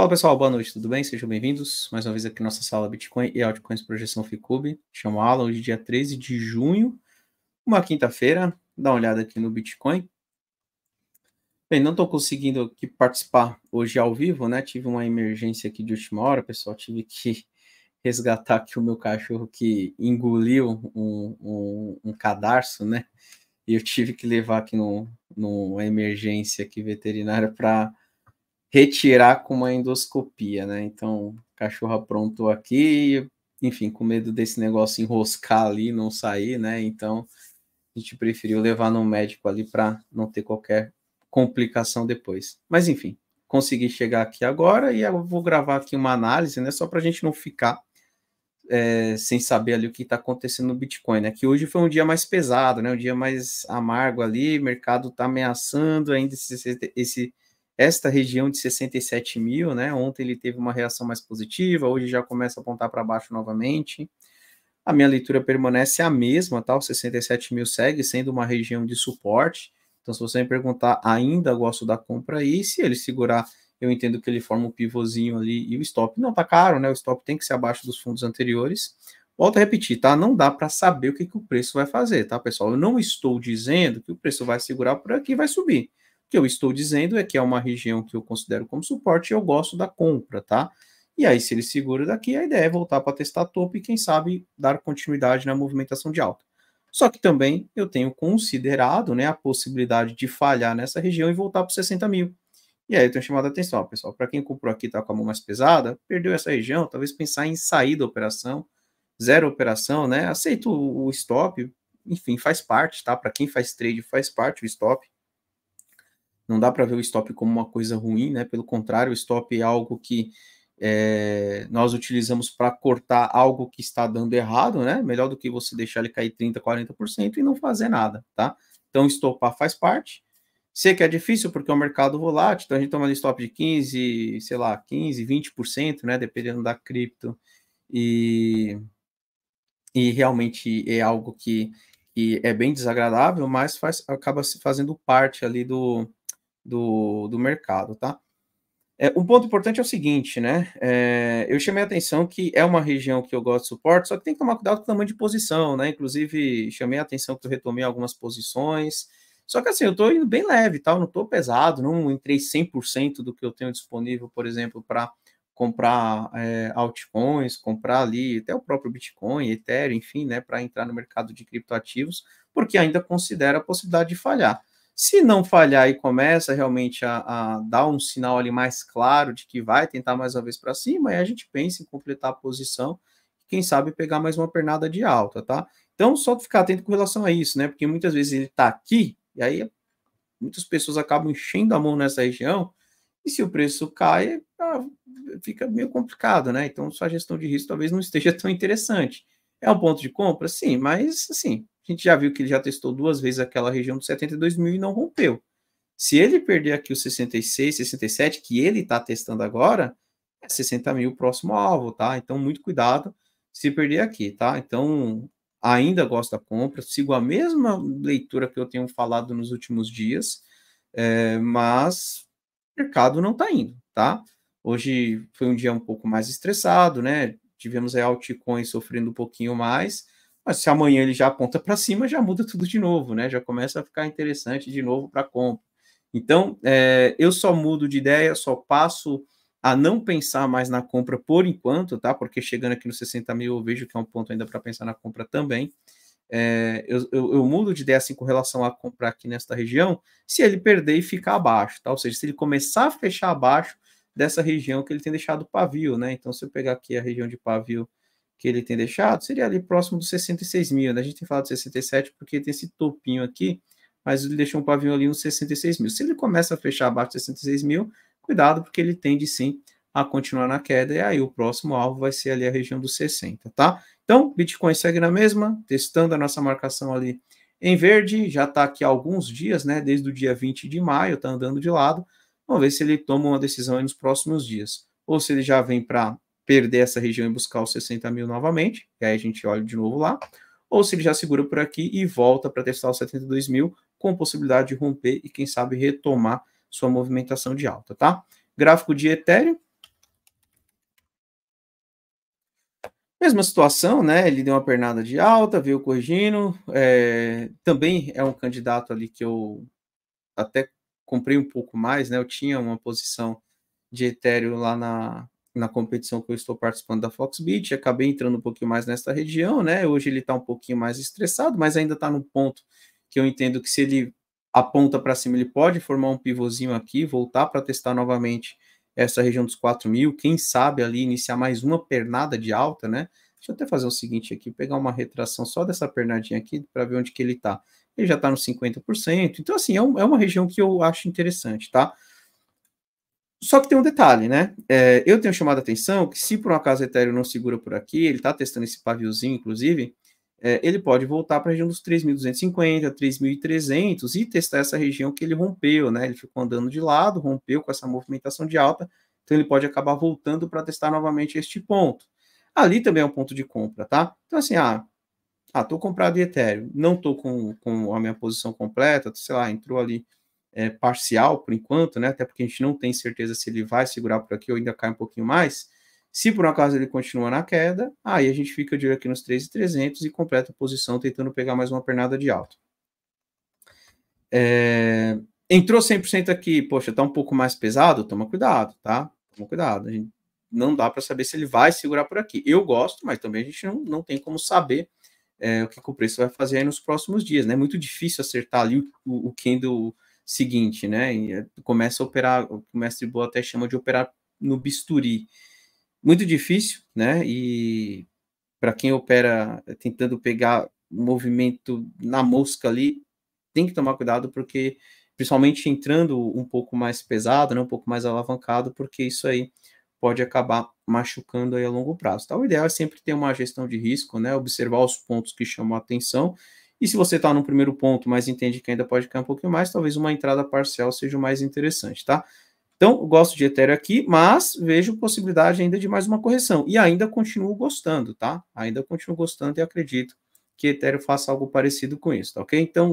Fala pessoal, boa noite, tudo bem? Sejam bem-vindos mais uma vez aqui na nossa sala Bitcoin e Altcoins Projeção Ficube. Chamo Alan, hoje é dia 13 de junho, uma quinta-feira. Dá uma olhada aqui no Bitcoin. Bem, não estou conseguindo aqui participar hoje ao vivo, né? Tive uma emergência aqui de última hora, pessoal. Tive que resgatar aqui o meu cachorro que engoliu um, um, um cadarço, né? E eu tive que levar aqui no, numa emergência aqui veterinária para retirar com uma endoscopia, né? Então, cachorro aprontou aqui, enfim, com medo desse negócio enroscar ali, não sair, né? Então, a gente preferiu levar no médico ali para não ter qualquer complicação depois. Mas enfim, consegui chegar aqui agora e eu vou gravar aqui uma análise, né? Só para a gente não ficar é, sem saber ali o que está acontecendo no Bitcoin, né? Que hoje foi um dia mais pesado, né? Um dia mais amargo ali, mercado está ameaçando ainda esse, esse esta região de 67 mil, né? Ontem ele teve uma reação mais positiva, hoje já começa a apontar para baixo novamente. A minha leitura permanece a mesma, tá? O 67 mil segue sendo uma região de suporte. Então, se você me perguntar, ainda gosto da compra aí, se ele segurar, eu entendo que ele forma um pivôzinho ali e o stop não tá caro, né? O stop tem que ser abaixo dos fundos anteriores. Volto a repetir, tá? Não dá para saber o que, que o preço vai fazer, tá, pessoal? Eu não estou dizendo que o preço vai segurar por aqui e vai subir que eu estou dizendo é que é uma região que eu considero como suporte e eu gosto da compra, tá? E aí, se ele segura daqui, a ideia é voltar para testar topo e, quem sabe, dar continuidade na movimentação de alta. Só que também eu tenho considerado né, a possibilidade de falhar nessa região e voltar para 60 mil. E aí eu tenho chamado a atenção, ó, pessoal, para quem comprou aqui está com a mão mais pesada, perdeu essa região, talvez pensar em sair da operação, zero operação, né? Aceito o stop, enfim, faz parte, tá? Para quem faz trade, faz parte o stop. Não dá para ver o stop como uma coisa ruim, né? Pelo contrário, o stop é algo que é, nós utilizamos para cortar algo que está dando errado, né? Melhor do que você deixar ele cair 30%, 40% e não fazer nada, tá? Então, estopar faz parte. Sei que é difícil porque é um mercado volátil, então a gente toma um stop de 15%, sei lá, 15%, 20%, né? Dependendo da cripto. E, e realmente é algo que, que é bem desagradável, mas faz, acaba se fazendo parte ali do, do, do mercado, tá? É, um ponto importante é o seguinte, né? É, eu chamei a atenção que é uma região que eu gosto de suporte, só que tem que tomar cuidado com o tamanho de posição, né? Inclusive, chamei a atenção que eu retomei algumas posições. Só que assim, eu estou indo bem leve, tal, tá? não estou pesado, não entrei 100% do que eu tenho disponível, por exemplo, para comprar é, altcoins, comprar ali até o próprio Bitcoin, Ethereum, enfim, né, para entrar no mercado de criptoativos, porque ainda considera a possibilidade de falhar. Se não falhar e começa realmente a, a, dar um sinal ali mais claro de que vai tentar mais uma vez para cima, aí a gente pensa em completar a posição, quem sabe pegar mais uma pernada de alta, tá? Então, só ficar atento com relação a isso, né? Porque muitas vezes ele está aqui, e aí muitas pessoas acabam enchendo a mão nessa região, e se o preço cai, ah, fica meio complicado, né? Então, sua gestão de risco talvez não esteja tão interessante. É um ponto de compra? Sim, mas assim, a gente já viu que ele já testou duas vezes aquela região dos 72 mil e não rompeu. Se ele perder aqui os 66, 67, que ele está testando agora, é 60 mil próximo alvo, tá? Então, muito cuidado se perder aqui, tá? Então, ainda gosto da compra, sigo a mesma leitura que eu tenho falado nos últimos dias, é, mas o mercado não está indo, tá? Hoje foi um dia um pouco mais estressado, né? Tivemos a altcoin sofrendo um pouquinho mais, mas se amanhã ele já aponta para cima, já muda tudo de novo, né? Já começa a ficar interessante de novo para compra. Então, é, eu só mudo de ideia, só passo a não pensar mais na compra por enquanto, tá? Porque chegando aqui nos 60 mil, eu vejo que é um ponto ainda para pensar na compra também. É, eu, eu, eu, mudo de ideia assim com relação a comprar aqui nesta região, se ele perder e ficar abaixo, tá? Ou seja, se ele começar a fechar abaixo dessa região que ele tem deixado pavio, né? Então, se eu pegar aqui a região de pavio que ele tem deixado seria ali próximo dos 66 mil, né? A gente tem falado de 67 porque tem esse topinho aqui, mas ele deixou um pavio ali nos 66 mil. Se ele começa a fechar abaixo de 66 mil, cuidado, porque ele tende sim a continuar na queda, e aí o próximo alvo vai ser ali a região dos 60, tá? Então, Bitcoin segue na mesma, testando a nossa marcação ali em verde, já está aqui há alguns dias, né? Desde o dia 20 de maio, está andando de lado. Vamos ver se ele toma uma decisão nos próximos dias, ou se ele já vem para perder essa região e buscar os 60 mil novamente, e aí a gente olha de novo lá, ou se ele já segura por aqui e volta para testar os 72 mil, com possibilidade de romper e, quem sabe, retomar sua movimentação de alta, tá? Gráfico de Ethereum. Mesma situação, né? Ele deu uma pernada de alta, veio corrigindo. É... também é um candidato ali que eu até comprei um pouco mais, né? Eu tinha uma posição de Ethereum lá na, na competição que eu estou participando da Foxbit, acabei entrando um pouquinho mais nessa região, né? Hoje ele está um pouquinho mais estressado, mas ainda está num ponto que eu entendo que se ele aponta para cima, ele pode formar um pivôzinho aqui, voltar para testar novamente essa região dos 4 mil, quem sabe ali iniciar mais uma pernada de alta, né? Deixa eu até fazer o seguinte aqui, pegar uma retração só dessa pernadinha aqui para ver onde que ele está. Ele já está nos 50%, então assim, é, um, é uma região que eu acho interessante, tá? Só que tem um detalhe, né? É, eu tenho chamado a atenção que se por um acaso o Ethereum não segura por aqui, ele está testando esse paviozinho, inclusive, é, ele pode voltar para a região dos 3.250, 3.300 e testar essa região que ele rompeu, né? Ele ficou andando de lado, rompeu com essa movimentação de alta, então ele pode acabar voltando para testar novamente este ponto. Ali também é um ponto de compra, tá? Então, assim, ah, ah tô comprado em Ethereum, não tô com, com a minha posição completa, sei lá, entrou ali é, parcial por enquanto, né? Até porque a gente não tem certeza se ele vai segurar por aqui ou ainda cai um pouquinho mais. Se por um acaso ele continua na queda, aí a gente fica de olho aqui nos 3,300 e completa a posição tentando pegar mais uma pernada de alta. É... Entrou 100% aqui, poxa, tá um pouco mais pesado, toma cuidado, tá? Toma cuidado. não dá para saber se ele vai segurar por aqui. Eu gosto, mas também a gente não, não tem como saber é, o que, que, o preço vai fazer aí nos próximos dias, né? É muito difícil acertar ali o, o, o candle seguinte, né? E eh, começa a operar, o mestre boa até chama de operar no bisturi. Muito difícil, né? E para quem opera eh, tentando pegar movimento na mosca ali, tem que tomar cuidado porque principalmente entrando um pouco mais pesado, né, um pouco mais alavancado, porque isso aí pode acabar machucando aí a longo prazo. Tá? O ideal é sempre ter uma gestão de risco, né, observar os pontos que chamam a atenção e se você está no primeiro ponto, mas entende que ainda pode cair um pouquinho mais, talvez uma entrada parcial seja o mais interessante, tá? Então, gosto de Ethereum aqui, mas vejo possibilidade ainda de mais uma correção. E ainda continuo gostando, tá? Ainda continuo gostando e acredito que Ethereum faça algo parecido com isso, tá ok? Então,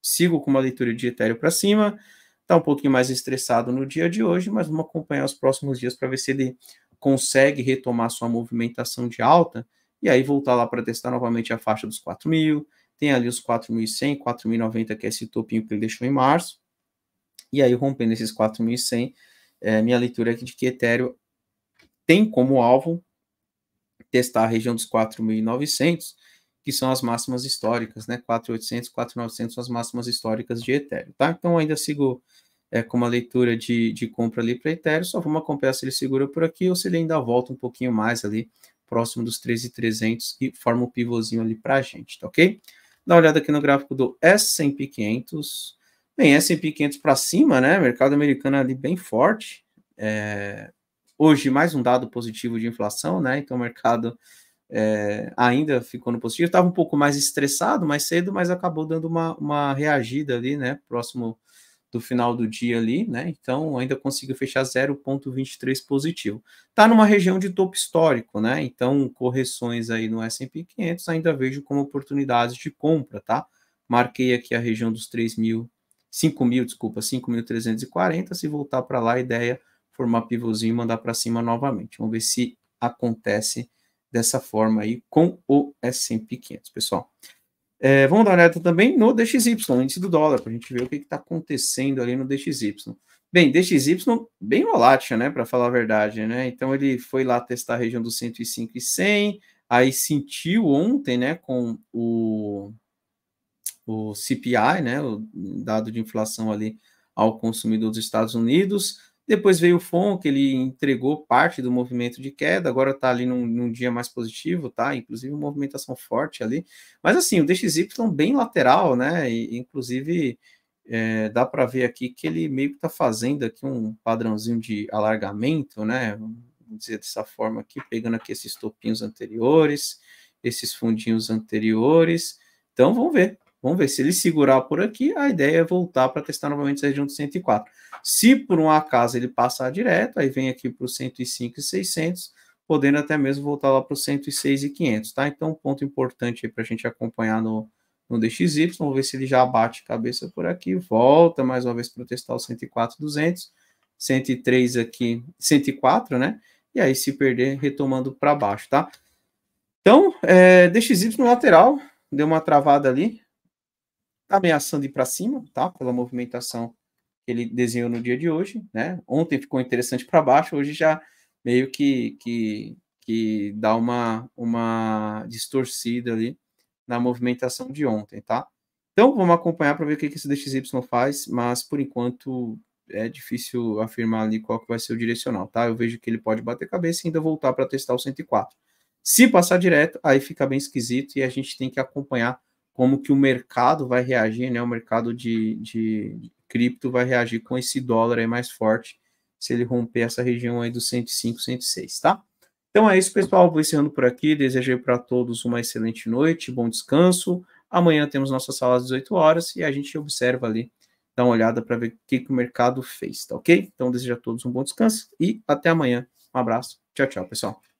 sigo com uma leitura de Ethereum para cima. Está um pouquinho mais estressado no dia de hoje, mas vamos acompanhar os próximos dias para ver se ele consegue retomar sua movimentação de alta e aí voltar lá para testar novamente a faixa dos 4 mil tem ali os 4.100, 4.090, que é esse topinho que ele deixou em março, e aí rompendo esses 4.100, é, minha leitura aqui é de que Ethereum tem como alvo testar a região dos 4.900, que são as máximas históricas, né? 4.800, 4.900 são as máximas históricas de Ethereum, tá? Então, ainda sigo é, com uma leitura de, de compra ali para Ethereum, só vamos acompanhar se ele segura por aqui ou se ele ainda volta um pouquinho mais ali, próximo dos 13.300 e forma o um pivôzinho ali para a gente, tá ok? Dá uma olhada aqui no gráfico do S&P 500. Bem, S&P 500 para cima, né? Mercado americano ali bem forte. É... Hoje, mais um dado positivo de inflação, né? Então, o mercado é, ainda ficou no positivo. Estava um pouco mais estressado mais cedo, mas acabou dando uma, uma reagida ali, né? Próximo do final do dia ali, né? Então ainda conseguiu fechar 0,23 positivo. Está numa região de topo histórico, né? Então correções aí no S&P 500 ainda vejo como oportunidades de compra, tá? Marquei aqui a região dos 3 mil, 5 mil, desculpa, 5.340. Se voltar para lá, a ideia é formar pivôzinho e mandar para cima novamente. Vamos ver se acontece dessa forma aí com o S&P 500, pessoal. É, vamos dar uma olhada também no DXY, índice do dólar, para a gente ver o que está acontecendo ali no DXY. Bem, DXY bem volátil, né, para falar a verdade, né? Então ele foi lá testar a região dos 105 e 100, aí sentiu ontem, né, com o, o CPI, né, o dado de inflação ali ao consumidor dos Estados Unidos, depois veio o FON, que ele entregou parte do movimento de queda, agora está ali num, num, dia mais positivo, tá? Inclusive uma movimentação forte ali. Mas assim, o DXY bem lateral, né? E, inclusive é, dá para ver aqui que ele meio que está fazendo aqui um padrãozinho de alargamento, né? Vamos dizer dessa forma aqui, pegando aqui esses topinhos anteriores, esses fundinhos anteriores. Então vamos ver Vamos ver se ele segurar por aqui, a ideia é voltar para testar novamente essa região de 104. Se por um acaso ele passar direto, aí vem aqui para o 105 e 600, podendo até mesmo voltar lá para o 106 e 500, tá? Então, um ponto importante aí para a gente acompanhar no, no DXY, vamos ver se ele já bate cabeça por aqui, volta mais uma vez para testar o 104 200, 103 aqui, 104, né? E aí se perder, retomando para baixo, tá? Então, é, DXY lateral, deu uma travada ali, Tá ameaçando ir para cima, tá? Pela movimentação que ele desenhou no dia de hoje, né? Ontem ficou interessante para baixo, hoje já meio que, que, que dá uma, uma distorcida ali na movimentação de ontem, tá? Então vamos acompanhar para ver o que, que esse DXY faz, mas por enquanto é difícil afirmar ali qual que vai ser o direcional, tá? Eu vejo que ele pode bater cabeça e ainda voltar para testar o 104. Se passar direto, aí fica bem esquisito e a gente tem que acompanhar como que o mercado vai reagir, né? O mercado de, de cripto vai reagir com esse dólar aí mais forte, se ele romper essa região aí dos 105, 106, tá? Então é isso, pessoal. Vou encerrando por aqui. Desejo para todos uma excelente noite, bom descanso. Amanhã temos nossa sala às 18 horas e a gente observa ali, dá uma olhada para ver o que, que o mercado fez, tá ok? Então desejo a todos um bom descanso e até amanhã. Um abraço. Tchau, tchau, pessoal.